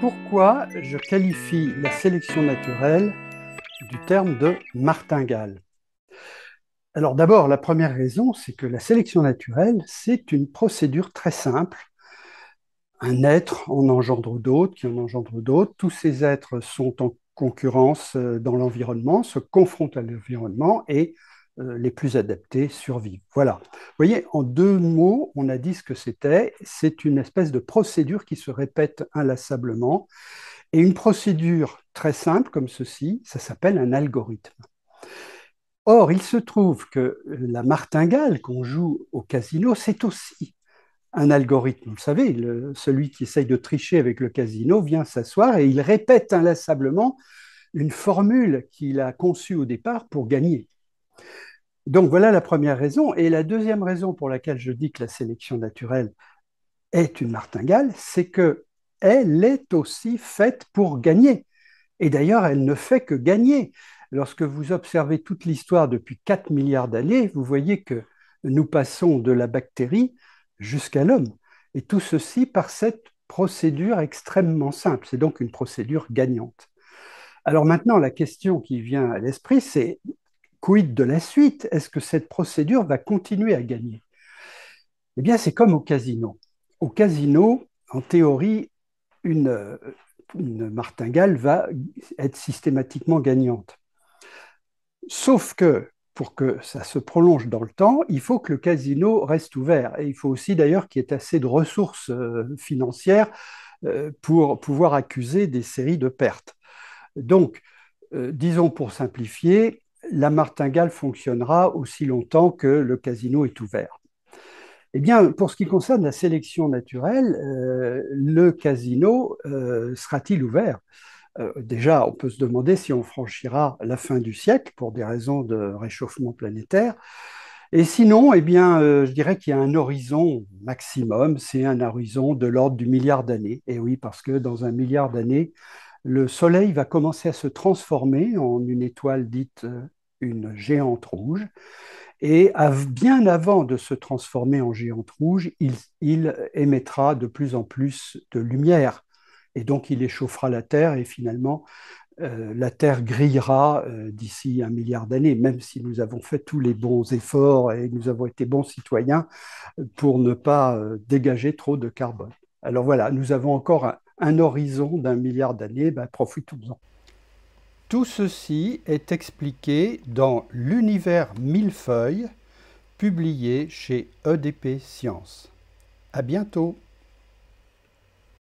pourquoi je qualifie la sélection naturelle du terme de martingale Alors d'abord, la première raison, c'est que la sélection naturelle, c'est une procédure très simple. Un être en engendre d'autres, qui en engendre d'autres. Tous ces êtres sont en concurrence euh, dans l'environnement, se confrontent à l'environnement et euh, les plus adaptés survivent. Voilà. Vous voyez, en deux mots, on a dit ce que c'était. C'est une espèce de procédure qui se répète inlassablement. Et une procédure très simple comme ceci, ça s'appelle un algorithme. Or, il se trouve que la martingale qu'on joue au casino, c'est aussi un algorithme. Vous savez, celui qui essaye de tricher avec le casino vient s'asseoir et il répète inlassablement une formule qu'il a conçue au départ pour gagner. Donc voilà la première raison. Et la deuxième raison pour laquelle je dis que la sélection naturelle est une martingale, c'est que elle est aussi faite pour gagner. Et d'ailleurs, elle ne fait que gagner. Lorsque vous observez toute l'histoire depuis 4 milliards d'années, vous voyez que nous passons de la bactérie jusqu'à l'homme. Et tout ceci par cette procédure extrêmement simple. C'est donc une procédure gagnante. Alors maintenant, la question qui vient à l'esprit, c'est quid de la suite Est-ce que cette procédure va continuer à gagner Eh bien, c'est comme au casino. Au casino, en théorie, une, martingale va être systématiquement gagnante. Sauf que pour que ça se prolonge dans le temps, il faut que le casino reste ouvert. Et il faut aussi d'ailleurs qu'il y ait assez de ressources euh, financières euh, pour pouvoir accuser des séries de pertes. Donc, euh, disons pour simplifier, la martingale fonctionnera aussi longtemps que le casino est ouvert. Eh bien, pour ce qui concerne la sélection naturelle, euh, le casino euh, sera-t-il ouvert euh, Déjà, on peut se demander si on franchira la fin du siècle pour des raisons de réchauffement planétaire. Et sinon, eh bien, je dirais qu'il y a un horizon maximum, c'est un horizon de l'ordre du milliard d'années. Et oui, parce que dans un milliard d'années, le Soleil va commencer à se transformer en une étoile dite une géante rouge. Et bien avant de se transformer en géante rouge, il, émettra de plus en plus de lumière. Et donc il échauffera la Terre et finalement euh, la Terre grillera euh, d'ici un milliard d'années, même si nous avons fait tous les bons efforts et nous avons été bons citoyens euh, pour ne pas dégager trop de carbone. Alors voilà, nous avons encore un, horizon d'un milliard d'années, ben, profitons-en. Tout ceci est expliqué dans L'univers millefeuille, publié chez EDP Sciences. À bientôt